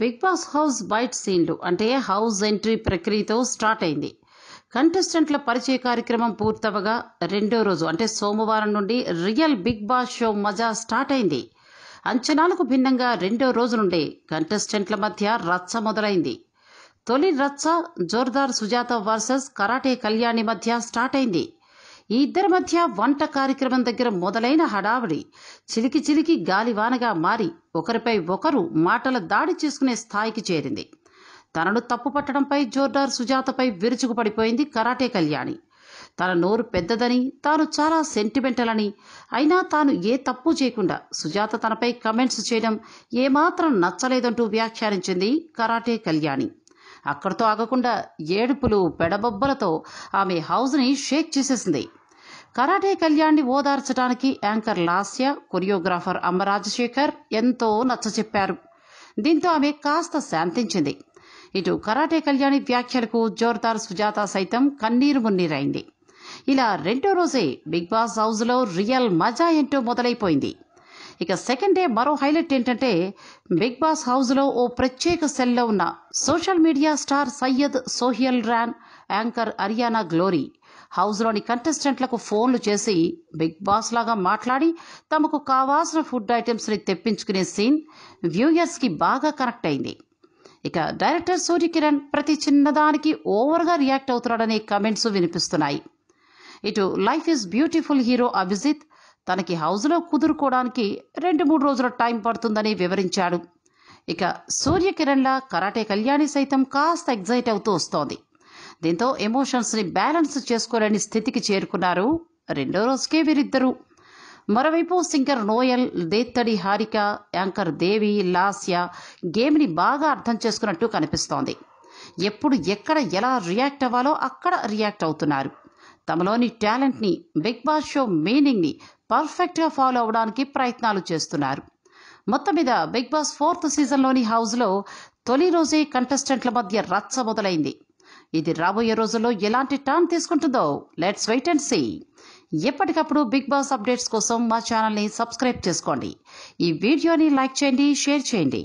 big boss house byte సీన్లు అంటే house entry ప్రక్రియతో స్టార్ట్ అయింది కంటెస్టెంట్ల పరిచయ కార్యక్రమం పూర్తవగా రెండో రోజు అంటే సోమవారం నుండి రియల్ బిగ్ బాస్ షో మజా స్టార్ట్ అయింది అంచనాలకు భిన్నంగా రెండో రోజు నుండి కంటెస్టెంట్ల మధ్య రచ్చ మొదలైంది తొలి రచ్చ జోర్దార్ సుజాత వర్సెస్ కరాటే కళ్యాణి మధ్య స్టార్ట్ అయింది ఈ ఇద్దరి మధ్య వంట కార్యక్రమం దగ్గర మొదలైన హడావిడి చిలికి చిలికి గాలివానగా మారి ఒకరిపై ఒకరు మాటల దాడి చేసుకునే స్థాయికి చేరింది తనను తప్పు పట్టడంపై జోర్డార్ సుజాతపై విరుచుకుపడిపోయింది కరాటే కళ్యాణి తన నోరు పెద్దదని తాను చాలా సెంటిమెంటల్ అని అయినా తాను ఏ తప్పు చేయకుండా సుజాత తనపై కమెంట్స్ చేయడం ఏమాత్రం నచ్చలేదంటూ వ్యాఖ్యానించింది కరాటే కళ్యాణి అక్కడితో ఆగకుండా ఏడుపులు పెడబొబ్బలతో ఆమె హౌస్ని షేక్ చేసేసింది కరాటే కళ్యాణ్ని ఓదార్చడానికి యాంకర్ లాస్య కొరియోగ్రాఫర్ అమ్మ రాజశేఖర్ ఎంతో నచ్చచెప్పారు దీంతో ఆమె కాస్త శాంతించింది ఇటు కరాటే కళ్యాణి వ్యాఖ్యలకు జోర్దార్ సుజాత సైతం కన్నీరు మున్నీరైంది ఇలా రెండో రోజే బిగ్ బాస్ హౌస్లో రియల్ మజా ఏంటో మొదలైపోయింది ఇక సెకండ్ డే మరో హైలైట్ ఏంటంటే బిగ్ బాస్ హౌస్లో ఓ ప్రత్యేక సెల్లో ఉన్న social media star Syed Sohel Ryan anchor Ariyana Glory హౌస్లోని కంటెస్టెంట్లకు ఫోన్లు చేసి బిగ్ బాస్ లాగా మాట్లాడి తమకు కావాల్సిన ఫుడ్ ఐటమ్స్ని తెప్పించుకునే సీన్ వ్యూయర్స్కి బాగా కనెక్ట్ అయింది ఇక డైరెక్టర్ సూర్యకిరణ్ ప్రతి చిన్నదానికి ఓవర్గా రియాక్ట్ అవుతున్నాడనే కమెంట్స్ వినిపిస్తున్నాయి ఇటు life is beautiful hero Abhijeet తనకి హౌస్లో కుదురుకోవడానికి రెండు మూడు రోజుల టైం పడుతుందని వివరించాడు ఇక సూర్యకిరణ్లా కరాటే కళ్యాణి సైతం కాస్త ఎగ్జైట్ అవుతూ వస్తోంది దీంతో ఎమోషన్స్ని బ్యాలెన్స్ చేసుకోలేని స్థితికి చేరుకున్నారు రెండో రోజుకే వీరిద్దరూ మరోవైపు సింగర్ నోయల్ దేత్తడి హారిక యాంకర్ దేవి లాస్య గేమ్ని బాగా అర్థం చేసుకున్నట్టు కనిపిస్తోంది ఎప్పుడు ఎక్కడ ఎలా రియాక్ట్ అవ్వాలో అక్కడ రియాక్ట్ అవుతున్నారు తమలోని టాలెంట్ని బిగ్ బాస్ షో మీనింగ్ని పర్ఫెక్ట్గా ఫాలో అవడానికి ప్రయత్నాలు చేస్తున్నారు మొత్తం మీద బిగ్ బాస్ ఫోర్త్ సీజన్లోని హౌస్లో తొలి రోజే కంటెస్టెంట్ల మధ్య రచ్చ మొదలైంది ఇది రాబోయే రోజుల్లో ఎలాంటి టర్న్ తీసుకుంటుందో లెట్స్ వెయిట్ అండ్ సీ ఎప్పటికప్పుడు బిగ్ బాస్ అప్డేట్స్ కోసం మా ఛానల్ని సబ్స్క్రైబ్ చేసుకోండి ఈ వీడియోని లైక్ చేయండి షేర్ చేయండి